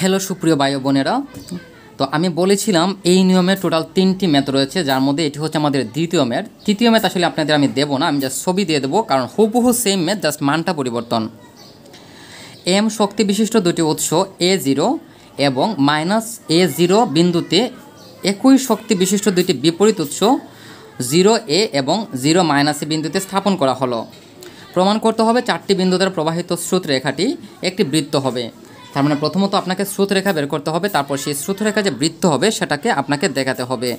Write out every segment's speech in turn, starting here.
hello সুপ্রিয় বায়ু বোনেরা তো আমি বলেছিলাম এই নিয়মে টোটাল তিনটি ম্যাথ রয়েছে যার মধ্যে এটি হচ্ছে আমাদের দ্বিতীয় ম্যাথ তৃতীয় ম্যাথ আসলে আপনাদের আমি দেবো না আমি জাস্ট ছবি দিয়ে দেবো কারণ হুবহু সেম ম্যাথ জাস্ট মানটা পরিবর্তন এম শক্তি বিশিষ্ট দুটি উৎস এ জিরো এবং মাইনাস এ জিরো বিন্দুতে একই শক্তি বিশিষ্ট দুটি বিপরীত উৎস জিরো এ এবং জিরো মাইনাস এ বিন্দুতে স্থাপন করা হলো প্রমাণ করতে হবে চারটি বিন্দু দ্বারা প্রবাহিত স্রোত রেখাটি একটি বৃত্ত হবে তার মানে প্রথমত আপনাকে স্রোত রেখা বের করতে হবে তারপর সেই স্রোত রেখা যে বৃত্ত হবে সেটাকে আপনাকে দেখাতে হবে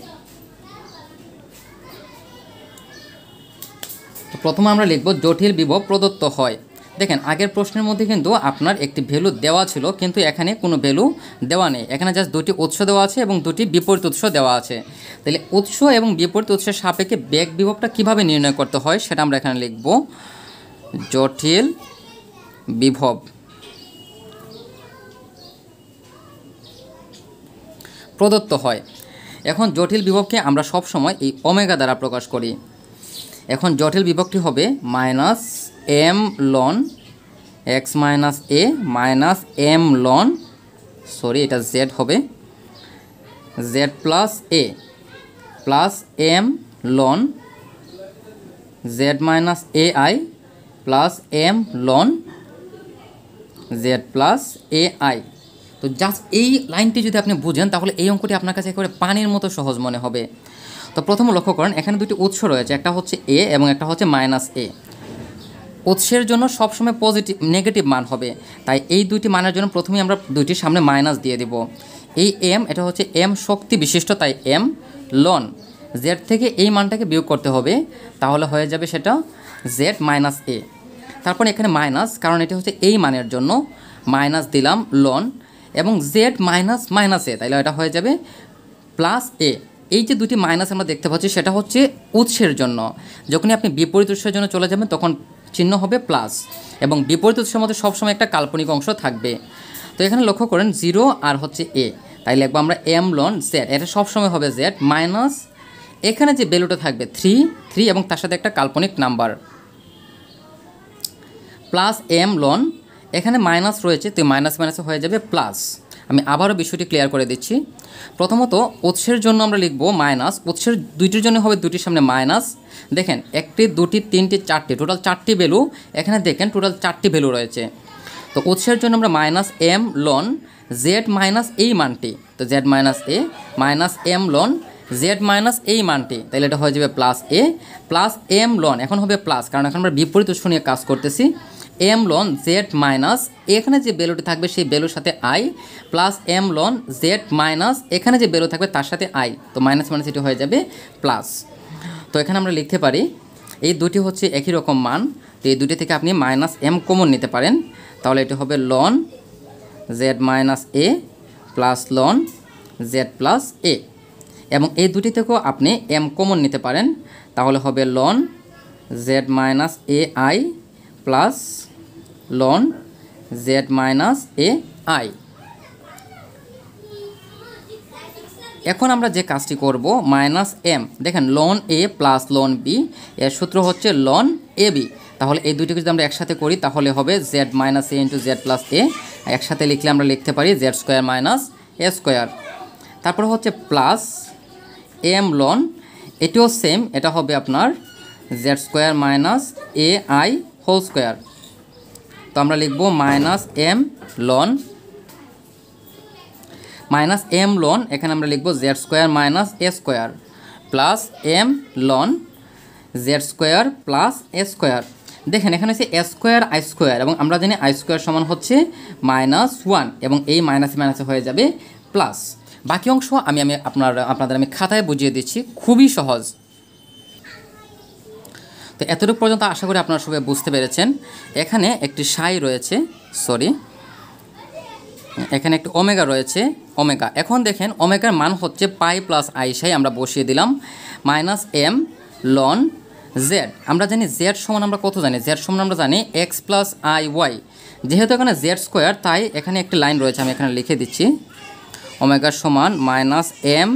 তো প্রথমে আমরা লিখব জটিল বিভব প্রদত্ত হয় দেখেন আগের প্রশ্নের মধ্যে কিন্তু আপনার একটি ভ্যালু দেওয়া ছিল কিন্তু এখানে কোনো ভ্যালু দেওয়া নেই এখানে জাস্ট দুটি উৎস দেওয়া আছে এবং দুটি বিপরীত উৎস দেওয়া আছে তাহলে উৎস এবং বিপরীত উৎসের সাপেক্ষে বেগ বিভবটা কিভাবে নির্ণয় করতে হয় সেটা আমরা এখানে লিখব জটিল বিভব প্রদত্ত হয় এখন জটিল বিভবকে আমরা সব সময় এই ওমেগা দ্বারা প্রকাশ করি এখন জটিল বিভক্তি হবে minus m ln x minus a minus m ln sorry এটা জেড হবে z plus a plus m ln z minus a i plus m ln z plus a i তো জাস্ট এই লাইনটি যদি আপনি বুঝেন তাহলে এই অঙ্কটি আপনার কাছে একেবারে পানির মতো সহজ মনে হবে তো প্রথম লক্ষ্য করেন এখানে দুটি উৎস রয়েছে একটা হচ্ছে এ এবং একটা হচ্ছে মাইনাস এ উৎসের জন্য সবসময় পজিটিভ নেগেটিভ মান হবে তাই এই দুইটি মানের জন্য প্রথমেই আমরা দুইটি সামনে মাইনাস দিয়ে দেব এই এম এটা হচ্ছে এম শক্তি বিশিষ্ট তাই এম লন জেড থেকে এই মানটাকে বিয়োগ করতে হবে তাহলে হয়ে যাবে সেটা জেড মাইনাস এ তারপর এখানে মাইনাস কারণ এটা হচ্ছে এই মানের জন্য মাইনাস দিলাম লন এবং জেড মাইনাস মাইনাস এ তাহলে এটা হয়ে যাবে প্লাস এ এই যে দুটি মাইনাস আমরা দেখতে পাচ্ছি সেটা হচ্ছে উৎসের জন্য যখনই আপনি বিপরীত উৎসের জন্য চলে যাবেন তখন চিহ্ন হবে প্লাস এবং বিপরীত উৎসের মধ্যে সবসময় একটা কাল্পনিক অংশ থাকবে তো এখানে লক্ষ্য করেন জিরো আর হচ্ছে এ তাই লিখবো আমরা এম লন জেড এটা সবসময় হবে জেড মাইনাস এখানে যে ভ্যালুটা থাকবে থ্রি থ্রি এবং তার সাথে একটা কাল্পনিক নাম্বার প্লাস এম লন এখানে মাইনাস রয়েছে তো মাইনাস মাইনাসে হয়ে যাবে প্লাস আমি আবারও বিষয়টি ক্লিয়ার করে দিচ্ছি প্রথমত উৎসের জন্য আমরা লিখব মাইনাস উৎসের দুইটির জন্য হবে দুটির সামনে মাইনাস দেখেন একটি দুটি তিনটি চারটি টোটাল চারটি ভ্যালু এখানে দেখেন টোটাল চারটি ভ্যালু রয়েছে তো উৎসের জন্য আমরা minus m ln z minus এই মানটি তো z minus a minus m ln z minus এই মানটি তাহলে এটা হয়ে যাবে plus a plus m ln এখন হবে প্লাস কারণ এখন আমরা বিপরীত উৎস নিয়ে কাজ করতেছি এম লন জেড মাইনাস এখানে যে ভ্যালুটি থাকবে সেই ভ্যালুর সাথে i plus m ln z minus এখানে যে ভ্যালু থাকবে তার সাথে আই তো মাইনাস মাইনাস এটি হয়ে যাবে প্লাস তো এখানে আমরা লিখতে পারি এই দুটি হচ্ছে একই রকম মান তো এই দুটি থেকে আপনি মাইনাস এম কমন নিতে পারেন তাহলে এটি হবে ln z minus a plus ln z plus a এবং এই দুটি থেকেও আপনি এম কমন নিতে পারেন তাহলে হবে ln z minus a i plus ln z minus a i এখন আমরা যে কাজটি করব মাইনাস এম দেখেন ln a plus ln b এর সূত্র হচ্ছে লন এ বি তাহলে এই দুইটিকে যদি আমরা একসাথে করি তাহলে হবে z minus a into z plus a একসাথে লিখলে আমরা লিখতে পারি z square minus a square তারপরে হচ্ছে প্লাস এম লন এটিও সেম এটা হবে আপনার z square minus a i whole square তো আমরা লিখব minus m ln minus m ln এখানে আমরা লিখব z square minus a square plus m ln z square plus a square দেখেন এখানে হচ্ছে এ স্কোয়ার আই স্কোয়ার এবং আমরা জানি আই স্কোয়ার সমান হচ্ছে মাইনাস ওয়ান এবং এই মাইনাস মাইনাসে হয়ে যাবে প্লাস বাকি অংশ আমি আমি আপনার আপনাদের আমি খাতায় বুঝিয়ে দিচ্ছি খুবই সহজ তো এতটুকু পর্যন্ত আশা করি আপনারা সবাই বুঝতে পেরেছেন এখানে একটি সাই রয়েছে সরি এখানে একটি ওমেগা রয়েছে ওমেগা এখন দেখেন ওমেগার মান হচ্ছে পাই প্লাস আই সাই আমরা বসিয়ে দিলাম মাইনাস এম লন জেড আমরা জানি জেড সমান আমরা কত জানি জেড সমান আমরা জানি এক্স প্লাস আই ওয়াই যেহেতু এখানে জেড স্কোয়ার তাই এখানে একটি লাইন রয়েছে আমি এখানে লিখে দিচ্ছি ওমেগার সমান মাইনাস এম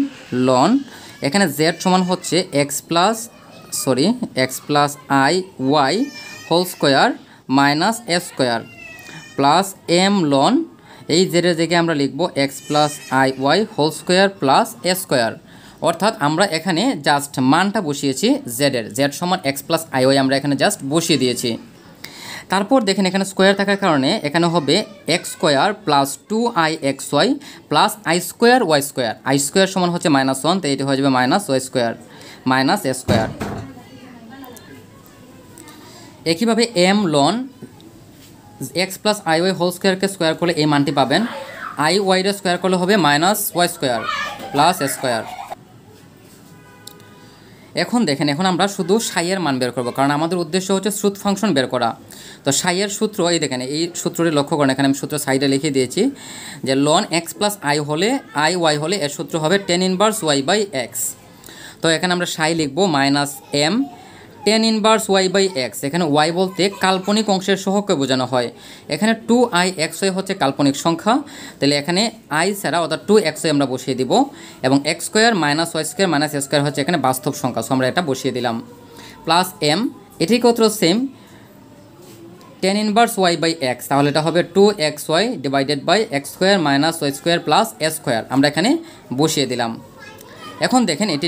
লন এখানে জেড সমান হচ্ছে x plus sorry x plus i y whole square minus f square plus m ln এই জেডের জায়গায় আমরা লিখব x plus i y whole square plus a square অর্থাৎ আমরা এখানে জাস্ট মানটা বসিয়েছি জেডের জেড সমান এক্স প্লাস আই ওয়াই আমরা এখানে জাস্ট বসিয়ে দিয়েছি তারপর দেখেন এখানে স্কোয়ার থাকার কারণে এখানে হবে x square plus two i x y plus i square y square i square সমান হচ্ছে মাইনাস ওয়ান তো এটি হয়ে যাবে minus y square minus a square একইভাবে m ln x plus i y whole স্কোয়ারকে স্কোয়ার করলে এই মানটি পাবেন আই ওয়াইটা স্কোয়ার করলে হবে minus y square plus square এখন দেখেন এখন আমরা শুধু সাইয়ের মান বের করবো কারণ আমাদের উদ্দেশ্য হচ্ছে সুদ ফাংশন বের করা তো সাইয়ের সূত্র এই দেখেন এই সূত্রটি লক্ষ্য করেন এখানে আমি সূত্র সাইডে লিখে দিয়েছি যে লন এক্স প্লাস আই হলে আই ওয়াই হলে এর সূত্র হবে tan inverse y by x তো এখানে আমরা সাই লিখবো minus m tan inverse y by x এখানে ওয়াই বলতে কাল্পনিক অংশের সহকে বোঝানো হয় এখানে টু আই এক্স ওয়াই হচ্ছে কাল্পনিক সংখ্যা তাহলে এখানে আই ছাড়া অর্থাৎ টু এক্স ওয়াই আমরা বসিয়ে দিব এবং x square minus y square minus square হচ্ছে এখানে বাস্তব সংখ্যা সো আমরা এটা বসিয়ে দিলাম প্লাস এম এটি কত same tan inverse y by x তাহলে এটা হবে two x y divided by x square minus y square plus a square আমরা এখানে বসিয়ে দিলাম এখন দেখেন এটি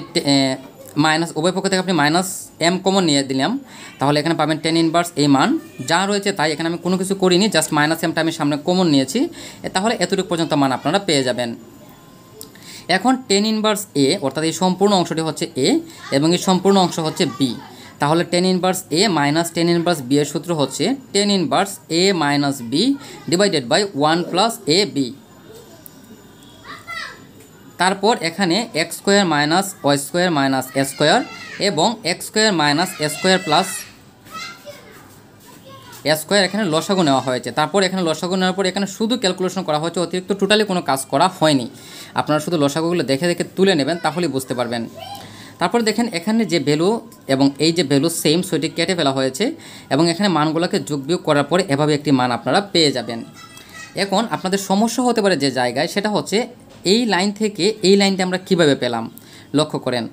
মাইনাস উভয় পক্ষ থেকে আপনি মাইনাস এম কমন নিয়ে দিলাম তাহলে এখানে পাবেন টেন ইনভার্স এই মান যা রয়েছে তাই এখানে আমি কোনো কিছু করিনি জাস্ট মাইনাস এমটা আমি সামনে কমন নিয়েছি তাহলে এতটুকু পর্যন্ত মান আপনারা পেয়ে যাবেন এখন টেন ইনভার্স এ অর্থাৎ এই সম্পূর্ণ অংশটি হচ্ছে এ এবং এই সম্পূর্ণ অংশ হচ্ছে বি তাহলে tan inverse a minus tan inverse b এর সূত্র হচ্ছে tan inverse a minus b divided by one plus a b তারপর এখানে x square minus y square minus a square এবং x square minus a square plus a square এখানে লসাগু নেওয়া হয়েছে তারপর এখানে লসাগু নেওয়ার পর এখানে শুধু ক্যালকুলেশন করা হয়েছে অতিরিক্ত টোটালি কোনো কাজ করা হয়নি আপনারা শুধু লসাগুগুলো দেখে দেখে তুলে নেবেন তাহলেই বুঝতে পারবেন তারপর দেখেন এখানে যে ভ্যালু এবং এই যে ভ্যালু সেম সেটি কেটে ফেলা হয়েছে এবং এখানে মানগুলোকে যোগ বিয়োগ করার পরে এভাবে একটি মান আপনারা পেয়ে যাবেন এখন আপনাদের সমস্যা হতে পারে যে জায়গায় সেটা হচ্ছে এই লাইন থেকে এই লাইনটা আমরা কিভাবে পেলাম লক্ষ্য করেন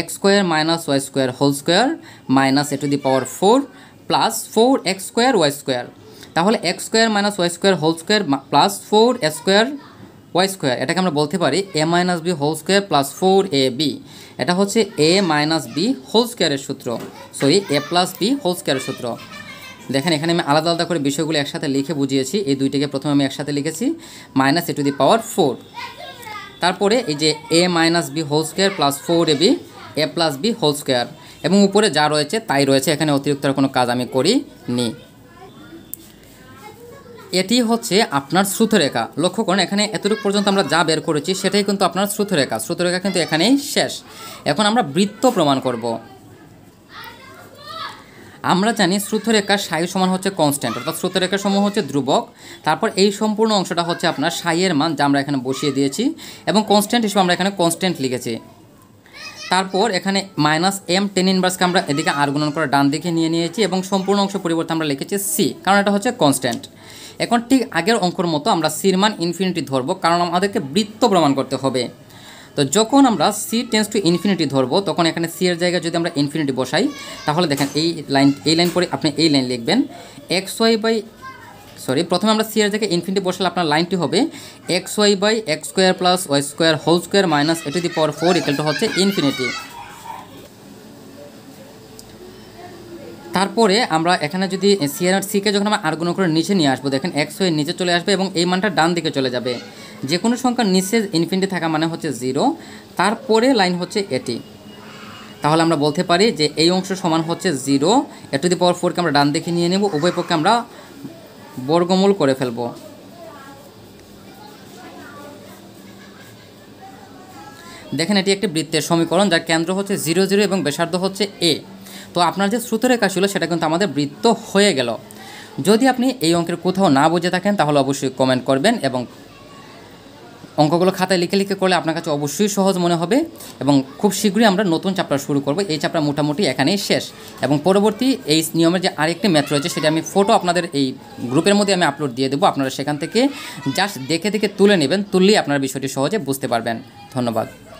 x square minus y square whole square minus a to the power four plus four x square y square তাহলে x square minus y square whole square plus four x square y square এটাকে আমরা বলতে পারি a minus b whole square plus four a b এটা হচ্ছে a minus b whole স্কোয়ারের সূত্র sorry a plus b whole স্কোয়ারের সূত্র দেখেন এখানে আমি আলাদা আলাদা করে বিষয়গুলো একসাথে লিখে বুঝিয়েছি এই দুইটাকে প্রথমে আমি একসাথে লিখেছি minus a to the power four তারপরে এই যে a minus b whole square plus four a b a plus b whole square এবং উপরে যা রয়েছে তাই রয়েছে এখানে অতিরিক্ত কোনো কাজ আমি করি নি এটি হচ্ছে আপনার শ্রুতরেখা লক্ষ্য করুন এখানে এতটুকু পর্যন্ত আমরা যা বের করেছি সেটাই কিন্তু আপনার শ্রুতরেখা শ্রুতরেখা কিন্তু এখানেই শেষ এখন আমরা বৃত্ত প্রমাণ করব আমরা জানি শ্রুতরেখার সাই সমান হচ্ছে কনস্ট্যান্ট অর্থাৎ শ্রুতরেখার সমূহ হচ্ছে ধ্রুবক তারপর এই সম্পূর্ণ অংশটা হচ্ছে আপনার সাইয়ের মান যা আমরা এখানে বসিয়ে দিয়েছি এবং কনস্ট্যান্ট হিসেবে আমরা এখানে কনস্ট্যান্ট লিখেছি তারপর এখানে মাইনাস এম টেন ইনভার্সকে আমরা এদিকে আর গুণন করে ডান দিকে নিয়ে নিয়েছি এবং সম্পূর্ণ অংশ পরিবর্তে আমরা লিখেছি সি কারণ এটা হচ্ছে কনস্ট্যান্ট এখন ঠিক আগের অঙ্কর মতো আমরা সির মান ইনফিনিটি ধরবো কারণ আমাদেরকে বৃত্ত প্রমাণ করতে হবে তো যখন আমরা সি টেন্স টু ইনফিনিটি ধরবো তখন এখানে সি এর জায়গায় যদি আমরা ইনফিনিটি বসাই তাহলে দেখেন এই লাইন এই লাইন পরে আপনি এই লাইন লিখবেন এক্স ওয়াই বাই সরি প্রথমে আমরা সি এর জায়গায় ইনফিনিটি বসালে আপনার লাইনটি হবে x y by x square plus y square whole square minus এটি দি পাওয়ার ফোর ইকালটা হচ্ছে ইনফিনিটি তারপরে আমরা এখানে যদি সি আর সিকে যখন আমরা আর আর্গুণ করে নিচে নিয়ে আসবো দেখেন এক্স ওয়ের নিচে চলে আসবে এবং এই মানটা ডান দিকে চলে যাবে যে কোনো সংখ্যার নিচে ইনফিনিটি থাকা মানে হচ্ছে জিরো তারপরে লাইন হচ্ছে এটি তাহলে আমরা বলতে পারি যে এই অংশ সমান হচ্ছে জিরো এ টু দি পাওয়ার ফোরকে আমরা ডান দেখে নিয়ে নেব উভয় পক্ষে আমরা বর্গমূল করে ফেলব দেখেন এটি একটি বৃত্তের সমীকরণ যার কেন্দ্র হচ্ছে জিরো জিরো এবং ব্যাসার্ধ হচ্ছে এ তো আপনার যে শ্রুতরেখা ছিল সেটা কিন্তু আমাদের বৃত্ত হয়ে গেল যদি আপনি এই অঙ্কের কোথাও না বুঝে থাকেন তাহলে অবশ্যই কমেন্ট করবেন এবং অঙ্কগুলো খাতায় লিখে লিখে করলে আপনার কাছে অবশ্যই সহজ মনে হবে এবং খুব শীঘ্রই আমরা নতুন চ্যাপ্টার শুরু করব এই চ্যাপ্টার মোটামুটি এখানেই শেষ এবং পরবর্তী এই নিয়মের যে আরেকটি ম্যাথ রয়েছে সেটা আমি ফটো আপনাদের এই গ্রুপের মধ্যে আমি আপলোড দিয়ে দেবো আপনারা সেখান থেকে জাস্ট দেখে দেখে তুলে নেবেন তুললেই আপনারা বিষয়টি সহজে বুঝতে পারবেন ধন্যবাদ